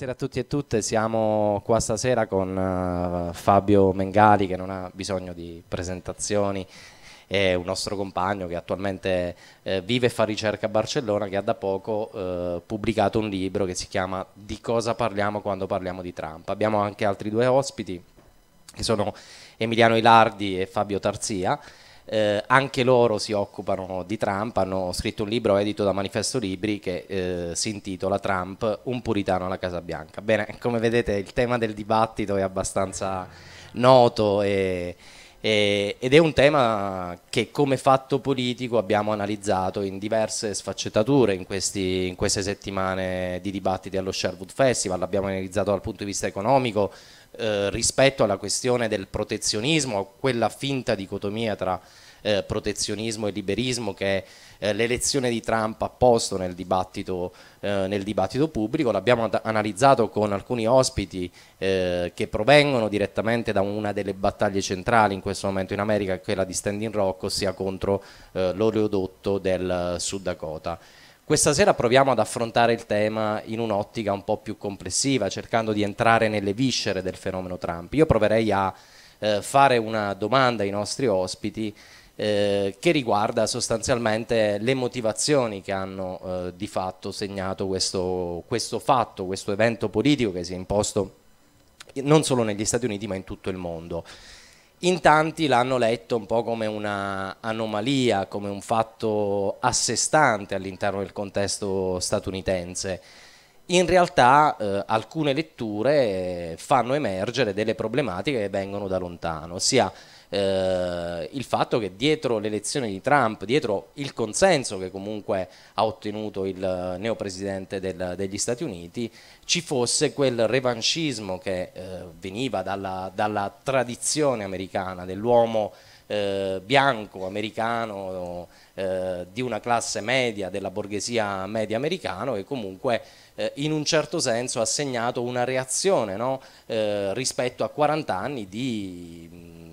Buonasera a tutti e tutte, siamo qua stasera con eh, Fabio Mengali che non ha bisogno di presentazioni, è un nostro compagno che attualmente eh, vive e fa ricerca a Barcellona che ha da poco eh, pubblicato un libro che si chiama Di cosa parliamo quando parliamo di Trump. Abbiamo anche altri due ospiti che sono Emiliano Ilardi e Fabio Tarzia eh, anche loro si occupano di Trump, hanno scritto un libro edito da Manifesto Libri che eh, si intitola Trump, un puritano alla Casa Bianca. Bene, come vedete il tema del dibattito è abbastanza noto e, e, ed è un tema che come fatto politico abbiamo analizzato in diverse sfaccettature in, questi, in queste settimane di dibattiti allo Sherwood Festival, l'abbiamo analizzato dal punto di vista economico, eh, rispetto alla questione del protezionismo, quella finta dicotomia tra eh, protezionismo e liberismo che eh, l'elezione di Trump ha posto nel dibattito, eh, nel dibattito pubblico, l'abbiamo analizzato con alcuni ospiti eh, che provengono direttamente da una delle battaglie centrali in questo momento in America, quella di Standing Rock, ossia contro eh, l'oleodotto del eh, Sud Dakota. Questa sera proviamo ad affrontare il tema in un'ottica un po' più complessiva, cercando di entrare nelle viscere del fenomeno Trump. Io proverei a eh, fare una domanda ai nostri ospiti eh, che riguarda sostanzialmente le motivazioni che hanno eh, di fatto segnato questo, questo fatto, questo evento politico che si è imposto non solo negli Stati Uniti ma in tutto il mondo. In tanti l'hanno letto un po' come un'anomalia, come un fatto a sé stante all'interno del contesto statunitense. In realtà eh, alcune letture eh, fanno emergere delle problematiche che vengono da lontano, ossia eh, il fatto che dietro l'elezione di Trump, dietro il consenso che comunque ha ottenuto il neopresidente del, degli Stati Uniti, ci fosse quel revanchismo che eh, veniva dalla, dalla, tradizione americana dell'uomo eh, bianco americano eh, di una classe media, della borghesia media americana che comunque eh, in un certo senso ha segnato una reazione no? Eh, rispetto a 40 anni di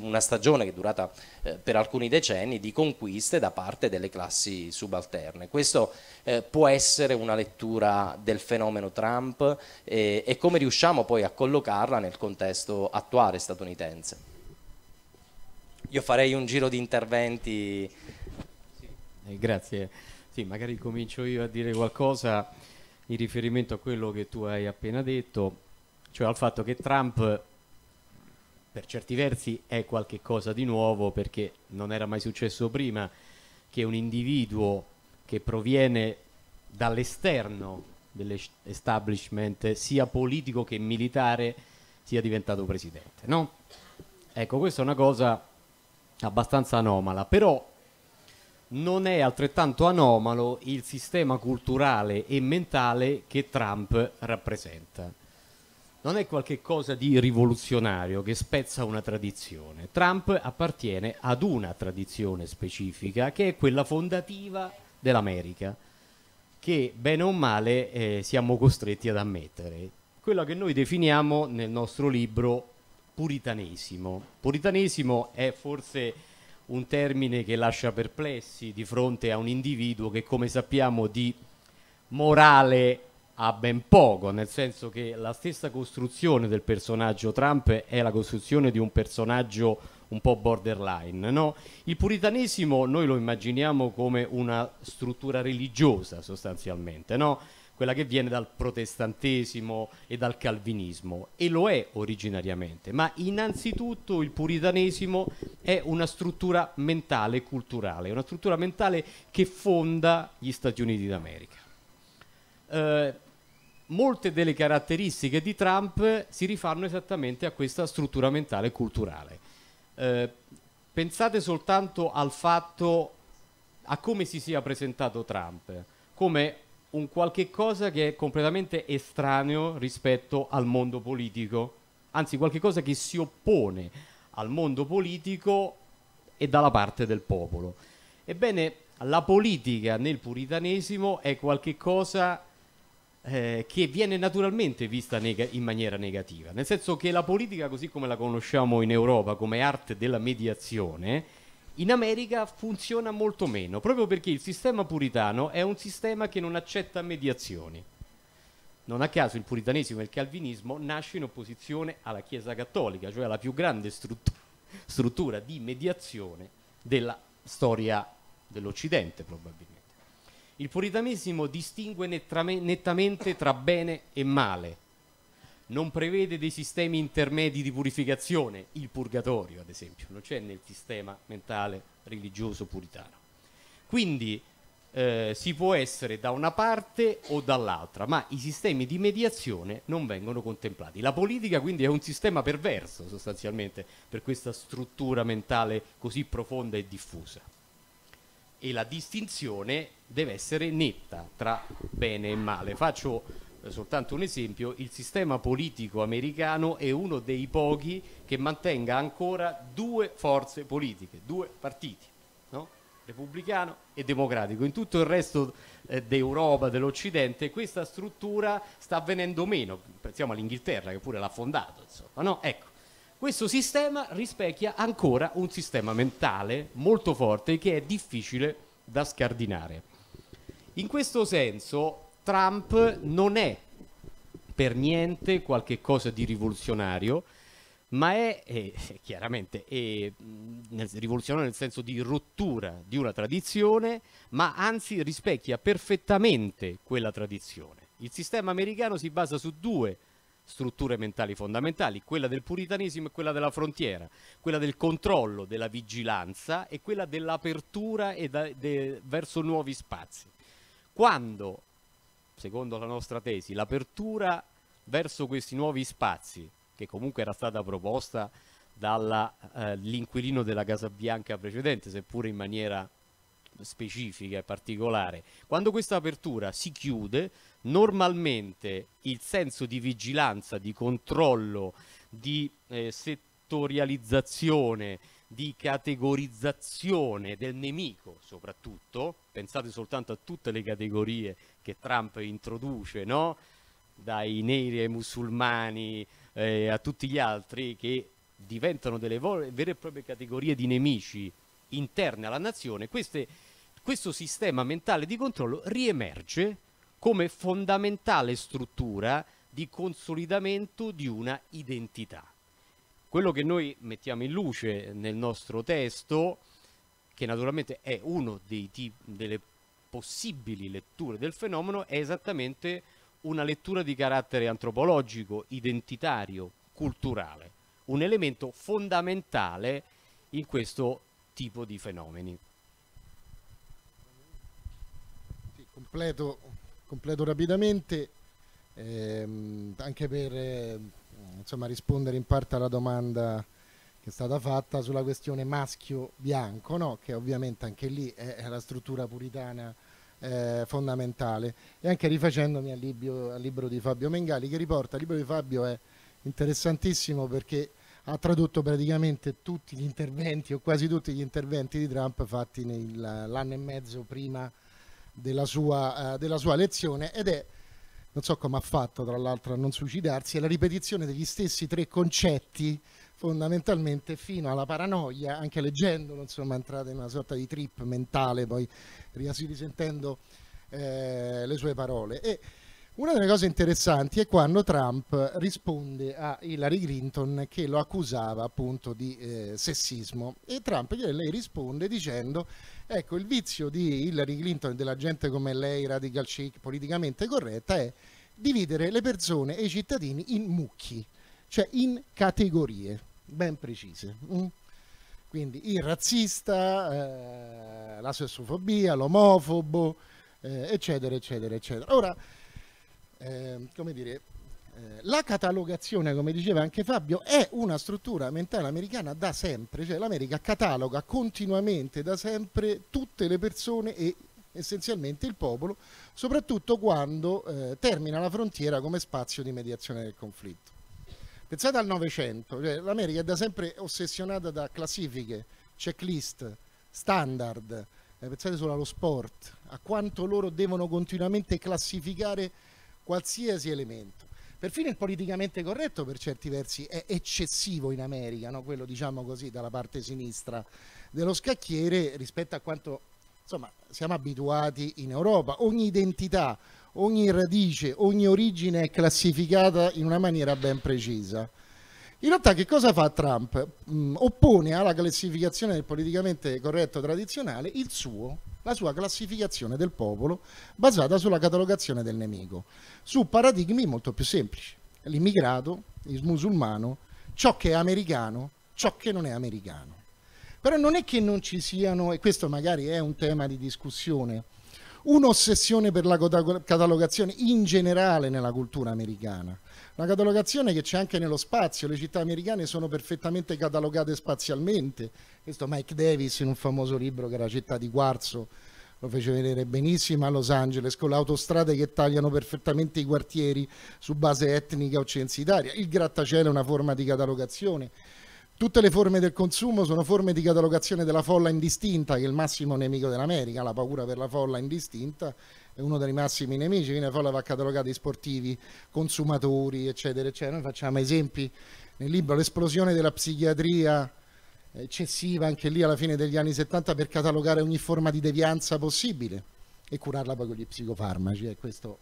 una stagione che è durata eh, per alcuni decenni di conquiste da parte delle classi subalterne. Questo eh, può essere una lettura del fenomeno Trump eh, e come riusciamo poi a collocarla nel contesto attuale statunitense. Io farei un giro di interventi. Sì, grazie. Sì, magari comincio io a dire qualcosa in riferimento a quello che tu hai appena detto, cioè al fatto che Trump per certi versi è qualcosa di nuovo perché non era mai successo prima che un individuo che proviene dall'esterno dell'establishment sia politico che militare sia diventato presidente, no? Ecco, questa è una cosa abbastanza anomala, però non è altrettanto anomalo il sistema culturale e mentale che Trump rappresenta non è qualcosa di rivoluzionario che spezza una tradizione. Trump appartiene ad una tradizione specifica che è quella fondativa dell'America, che bene o male eh, siamo costretti ad ammettere. Quella che noi definiamo nel nostro libro puritanesimo. Puritanesimo è forse un termine che lascia perplessi di fronte a un individuo che, come sappiamo, di morale a ben poco, nel senso che la stessa costruzione del personaggio Trump è la costruzione di un personaggio un po' borderline. No? Il puritanesimo noi lo immaginiamo come una struttura religiosa sostanzialmente, no? quella che viene dal protestantesimo e dal calvinismo e lo è originariamente, ma innanzitutto il puritanesimo è una struttura mentale culturale, una struttura mentale che fonda gli Stati Uniti d'America. Eh, molte delle caratteristiche di Trump si rifanno esattamente a questa struttura mentale e culturale. Eh, pensate soltanto al fatto a come si sia presentato Trump, come un qualche cosa che è completamente estraneo rispetto al mondo politico, anzi qualche cosa che si oppone al mondo politico e dalla parte del popolo. Ebbene, la politica nel puritanesimo è qualche cosa eh, che viene naturalmente vista neg- in maniera negativa, nel senso che la politica così come la conosciamo in Europa come arte della mediazione, in America funziona molto meno, proprio perché il sistema puritano è un sistema che non accetta mediazioni. Non a caso il puritanesimo e il calvinismo nasce in opposizione alla Chiesa cattolica, cioè alla più grande struttura, struttura di mediazione della storia dell'Occidente probabilmente. Il puritanesimo distingue nettamente tra bene e male, non prevede dei sistemi intermedi di purificazione, il purgatorio ad esempio, non c'è nel sistema mentale religioso puritano. Quindi eh, si può essere da una parte o dall'altra, ma i sistemi di mediazione non vengono contemplati. La politica quindi è un sistema perverso sostanzialmente per questa struttura mentale così profonda e diffusa e la distinzione deve essere netta tra bene e male. Faccio eh, soltanto un esempio, il sistema politico americano è uno dei pochi che mantenga ancora due forze politiche, due partiti, no? repubblicano e democratico. In tutto il resto eh, d'Europa, dell'Occidente, questa struttura sta venendo meno. Pensiamo all'Inghilterra che pure l'ha fondato, insomma, no? Ecco. Questo sistema rispecchia ancora un sistema mentale molto forte che è difficile da scardinare. In questo senso Trump non è per niente qualche cosa di rivoluzionario, ma è eh, chiaramente eh, rivoluzionario nel senso di rottura di una tradizione, ma anzi rispecchia perfettamente quella tradizione. Il sistema americano si basa su due strutture mentali fondamentali, quella del puritanesimo e quella della frontiera, quella del controllo, della vigilanza e quella dell'apertura de, verso nuovi spazi. Quando, secondo la nostra tesi, l'apertura verso questi nuovi spazi, che comunque era stata proposta dall'inquilino eh, della Casa Bianca precedente, seppure in maniera specifica e particolare. Quando questa apertura si chiude, normalmente il senso di vigilanza, di controllo, di eh, settorializzazione, di categorizzazione del nemico soprattutto, pensate soltanto a tutte le categorie che Trump introduce, no? dai neri ai musulmani eh, a tutti gli altri che diventano delle vere e proprie categorie di nemici interne alla nazione, queste, questo sistema mentale di controllo riemerge come fondamentale struttura di consolidamento di una identità. Quello che noi mettiamo in luce nel nostro testo, che naturalmente è uno dei tipi, delle possibili letture del fenomeno, è esattamente una lettura di carattere antropologico, identitario, culturale, un elemento fondamentale in questo tipo di fenomeni. Sì, completo, completo, rapidamente, ehm, anche per eh, insomma, rispondere in parte alla domanda che è stata fatta sulla questione maschio-bianco, no? che ovviamente anche lì è la struttura puritana eh, fondamentale, e anche rifacendomi al libro, al libro di Fabio Mengali, che riporta, il libro di Fabio è interessantissimo perché ha tradotto praticamente tutti gli interventi o quasi tutti gli interventi di Trump fatti nell'anno e mezzo prima della sua, uh, della sua elezione ed è, non so come ha fatto tra l'altro a non suicidarsi, è la ripetizione degli stessi tre concetti fondamentalmente fino alla paranoia, anche leggendolo, insomma, entrata in una sorta di trip mentale, poi risentendo eh, le sue parole. E, una delle cose interessanti è quando Trump risponde a Hillary Clinton che lo accusava appunto di eh, sessismo e Trump lei risponde dicendo ecco il vizio di Hillary Clinton e della gente come lei radical chic politicamente corretta è dividere le persone e i cittadini in mucchi, cioè in categorie ben precise. Mm? Quindi il razzista, eh, la sessofobia, l'omofobo, eh, eccetera, eccetera, eccetera. Ora, Ehm, come dire, eh, la catalogazione, come diceva anche Fabio, è una struttura mentale americana da sempre, cioè l'America cataloga continuamente da sempre tutte le persone e essenzialmente il popolo, soprattutto quando eh, termina la frontiera come spazio di mediazione del conflitto. Pensate al Novecento, cioè l'America è da sempre ossessionata da classifiche, checklist, standard, eh, pensate solo allo sport, a quanto loro devono continuamente classificare qualsiasi elemento. Perfino il politicamente corretto per certi versi è eccessivo in America, no? quello diciamo così dalla parte sinistra dello scacchiere rispetto a quanto insomma, siamo abituati in Europa. Ogni identità, ogni radice, ogni origine è classificata in una maniera ben precisa. In realtà che cosa fa Trump? Mm, oppone alla classificazione del politicamente corretto tradizionale il suo la sua classificazione del popolo basata sulla catalogazione del nemico, su paradigmi molto più semplici, l'immigrato, il musulmano, ciò che è americano, ciò che non è americano. Però non è che non ci siano, e questo magari è un tema di discussione, un'ossessione per la catalogazione in generale nella cultura americana. Una catalogazione che c'è anche nello spazio, le città americane sono perfettamente catalogate spazialmente. Questo Mike Davis in un famoso libro che era Città di Quarzo lo fece vedere benissimo a Los Angeles con le autostrade che tagliano perfettamente i quartieri su base etnica o censitaria. Il grattacielo è una forma di catalogazione Tutte le forme del consumo sono forme di catalogazione della folla indistinta, che è il massimo nemico dell'America, la paura per la folla indistinta è uno dei massimi nemici, quindi la folla va catalogata di sportivi, consumatori, eccetera, eccetera. Noi facciamo esempi nel libro L'esplosione della psichiatria eccessiva anche lì alla fine degli anni 70 per catalogare ogni forma di devianza possibile e curarla poi con gli psicofarmaci, è eh, questo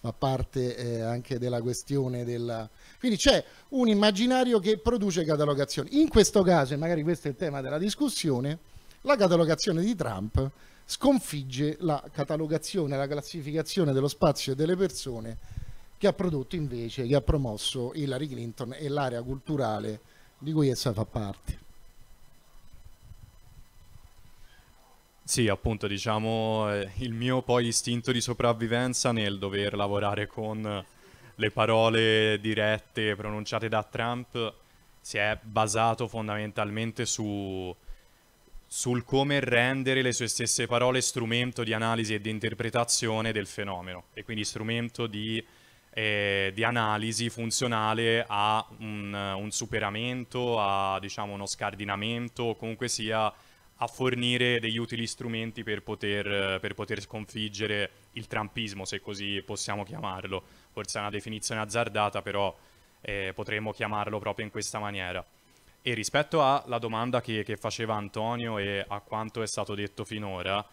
fa parte eh, anche della questione della... Quindi c'è un immaginario che produce catalogazioni. In questo caso, e magari questo è il tema della discussione, la catalogazione di Trump sconfigge la catalogazione, la classificazione dello spazio e delle persone che ha prodotto invece, che ha promosso Hillary Clinton e l'area culturale di cui essa fa parte. Sì, appunto, diciamo eh, il mio poi istinto di sopravvivenza nel dover lavorare con le parole dirette pronunciate da Trump si è basato fondamentalmente su, sul come rendere le sue stesse parole strumento di analisi e di interpretazione del fenomeno e quindi strumento di, eh, di analisi funzionale a un, un superamento, a diciamo, uno scardinamento o comunque sia a fornire degli utili strumenti per poter, per poter, sconfiggere il trumpismo, se così possiamo chiamarlo. Forse è una definizione azzardata, però eh, potremmo chiamarlo proprio in questa maniera. E rispetto alla domanda che, che faceva Antonio e a quanto è stato detto finora,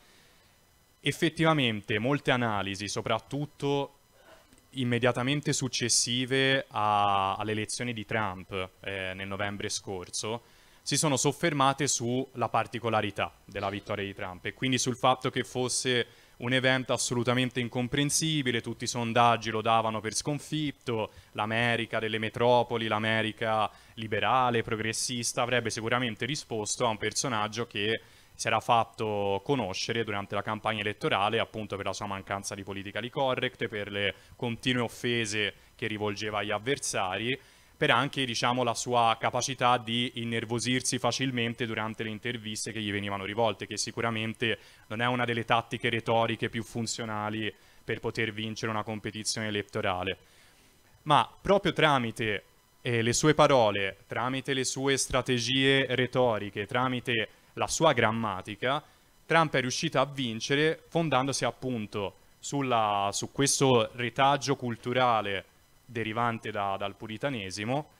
effettivamente molte analisi, soprattutto immediatamente successive a, alle elezioni di Trump eh, nel novembre scorso, si sono soffermate sulla particolarità della vittoria di Trump e quindi sul fatto che fosse un evento assolutamente incomprensibile, tutti i sondaggi lo davano per sconfitto, l'America delle metropoli, l'America liberale, progressista avrebbe sicuramente risposto a un personaggio che si era fatto conoscere durante la campagna elettorale appunto per la sua mancanza di politica di correct, per le continue offese che rivolgeva agli avversari per anche diciamo, la sua capacità di innervosirsi facilmente durante le interviste che gli venivano rivolte, che sicuramente non è una delle tattiche retoriche più funzionali per poter vincere una competizione elettorale. Ma proprio tramite eh, le sue parole, tramite le sue strategie retoriche, tramite la sua grammatica, Trump è riuscito a vincere fondandosi appunto sulla, su questo retaggio culturale derivante da, dal puritanesimo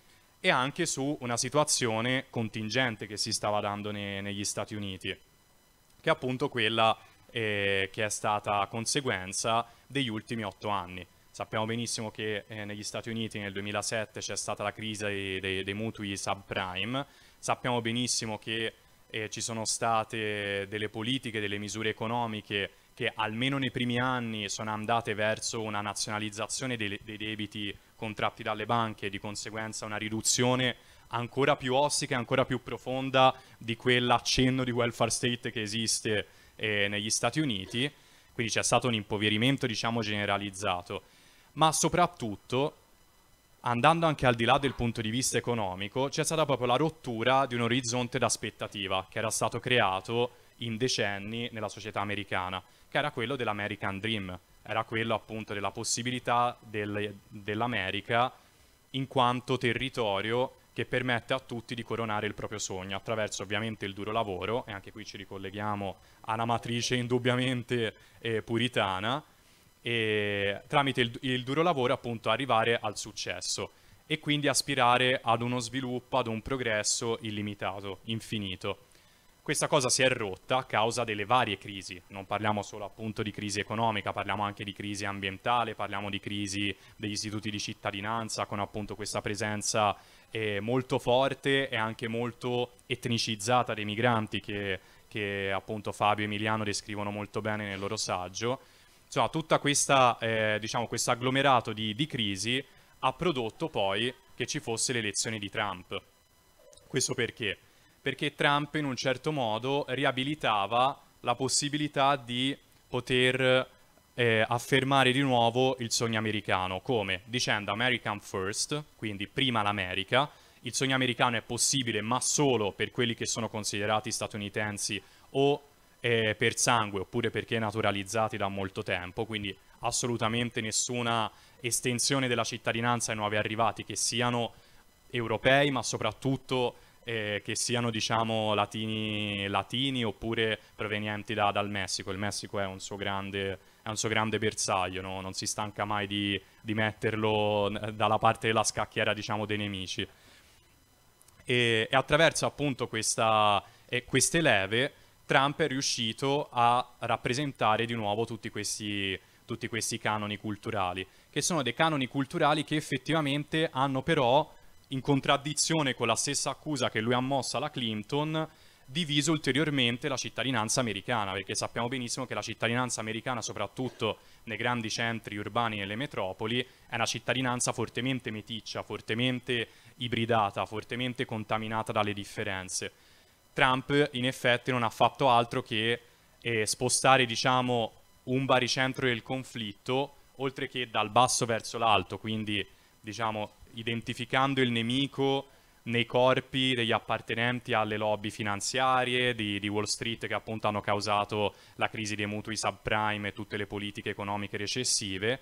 e anche su una situazione contingente che si stava dando ne, negli Stati Uniti, che è appunto quella eh, che è stata conseguenza degli ultimi otto anni. Sappiamo benissimo che eh, negli Stati Uniti nel 2007 c'è stata la crisi dei, dei, dei, mutui subprime, sappiamo benissimo che eh, ci sono state delle politiche, delle misure economiche che almeno nei primi anni sono andate verso una nazionalizzazione dei, dei debiti contratti dalle banche e di conseguenza una riduzione ancora più ossica e ancora più profonda di quell'accenno di welfare state che esiste eh, negli Stati Uniti, quindi c'è stato un impoverimento diciamo generalizzato, ma soprattutto andando anche al di là del punto di vista economico, c'è stata proprio la rottura di un orizzonte d'aspettativa che era stato creato in decenni nella società americana che era quello dell'American Dream, era quello appunto della possibilità del, dell'America in quanto territorio che permette a tutti di coronare il proprio sogno attraverso ovviamente il duro lavoro, e anche qui ci ricolleghiamo alla matrice indubbiamente eh, puritana, e tramite il, il duro lavoro appunto arrivare al successo e quindi aspirare ad uno sviluppo, ad un progresso illimitato, infinito. Questa cosa si è rotta a causa delle varie crisi, non parliamo solo appunto di crisi economica, parliamo anche di crisi ambientale, parliamo di crisi degli istituti di cittadinanza con appunto questa presenza eh, molto forte e anche molto etnicizzata dei migranti che, che appunto Fabio e Emiliano descrivono molto bene nel loro saggio. Insomma, tutta questa, eh, diciamo, questo agglomerato di, di crisi ha prodotto poi che ci fosse l'elezione di Trump. Questo perché? perché Trump in un certo modo riabilitava la possibilità di poter eh, affermare di nuovo il sogno americano, come dicendo American First, quindi prima l'America, il sogno americano è possibile ma solo per quelli che sono considerati statunitensi o eh, per sangue oppure perché naturalizzati da molto tempo, quindi assolutamente nessuna estensione della cittadinanza ai nuovi arrivati che siano europei ma soprattutto eh, che siano diciamo latini, latini oppure provenienti da, dal Messico. Il Messico è un suo grande, un suo grande bersaglio, no? non si stanca mai di, di, metterlo dalla parte della scacchiera diciamo, dei nemici. E, e attraverso appunto questa, eh, queste leve Trump è riuscito a rappresentare di nuovo tutti questi, tutti questi canoni culturali, che sono dei canoni culturali che effettivamente hanno però in contraddizione con la stessa accusa che lui ha mossa alla Clinton, diviso ulteriormente la cittadinanza americana, perché sappiamo benissimo che la cittadinanza americana, soprattutto nei grandi centri urbani e nelle metropoli, è una cittadinanza fortemente meticcia, fortemente ibridata, fortemente contaminata dalle differenze. Trump in effetti non ha fatto altro che eh, spostare diciamo, un baricentro del conflitto, oltre che dal basso verso l'alto, quindi diciamo, identificando il nemico nei corpi degli appartenenti alle lobby finanziarie di, di, Wall Street che appunto hanno causato la crisi dei mutui subprime e tutte le politiche economiche recessive,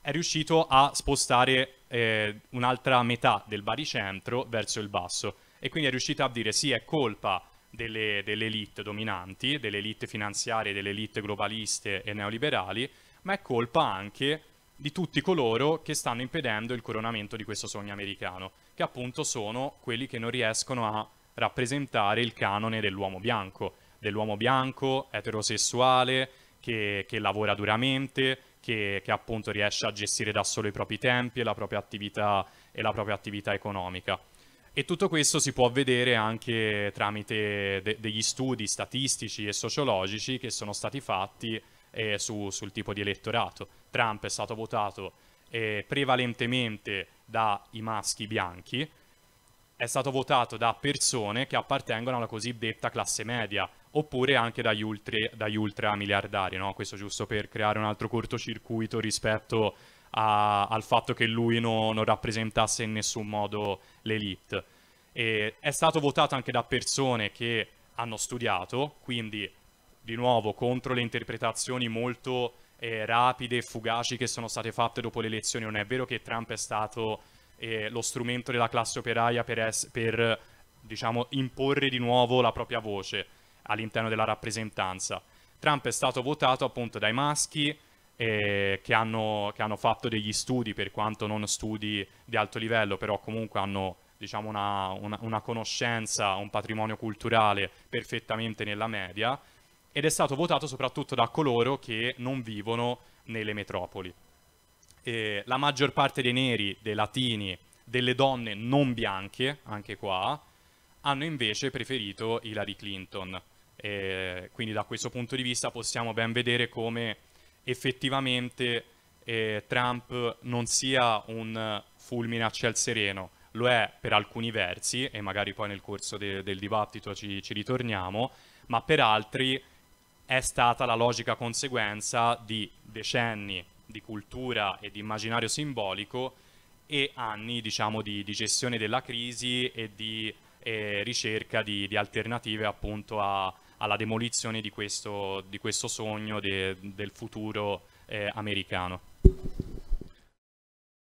è riuscito a spostare eh, un'altra metà del baricentro verso il basso e quindi è riuscito a dire sì è colpa delle, delle elite dominanti, delle elite finanziarie, delle elite globaliste e neoliberali, ma è colpa anche di tutti coloro che stanno impedendo il coronamento di questo sogno americano, che appunto sono quelli che non riescono a rappresentare il canone dell'uomo bianco, dell'uomo bianco eterosessuale che, che lavora duramente, che, che, appunto riesce a gestire da solo i propri tempi e la propria attività, e la propria attività economica. E tutto questo si può vedere anche tramite de- degli studi statistici e sociologici che sono stati fatti eh, su, sul tipo di elettorato. Trump è stato votato eh, prevalentemente dai maschi bianchi, è stato votato da persone che appartengono alla cosiddetta classe media, oppure anche dagli, ultra, dagli ultramiliardari, no? questo giusto per creare un altro cortocircuito rispetto a, al fatto che lui no, non rappresentasse in nessun modo l'elite. è stato votato anche da persone che hanno studiato, quindi di nuovo contro le interpretazioni molto eh, rapide e fugaci che sono state fatte dopo le elezioni. Non è vero che Trump è stato eh, lo strumento della classe operaia per, es- per diciamo, imporre di nuovo la propria voce all'interno della rappresentanza. Trump è stato votato appunto dai maschi eh, che, hanno, che, hanno, fatto degli studi, per quanto non studi di alto livello, però comunque hanno diciamo, una, una, una conoscenza, un patrimonio culturale perfettamente nella media ed è stato votato soprattutto da coloro che non vivono nelle metropoli. E la maggior parte dei neri, dei latini, delle donne non bianche, anche qua, hanno invece preferito Hillary Clinton. E quindi da questo punto di vista possiamo ben vedere come effettivamente eh, Trump non sia un fulmine a ciel sereno, lo è per alcuni versi e magari poi nel corso de del dibattito ci, ci ritorniamo, ma per altri è stata la logica conseguenza di decenni di cultura e di immaginario simbolico e anni diciamo, di, di, gestione della crisi e di eh, ricerca di, di, alternative appunto a, alla demolizione di questo, di questo sogno de, del futuro eh, americano.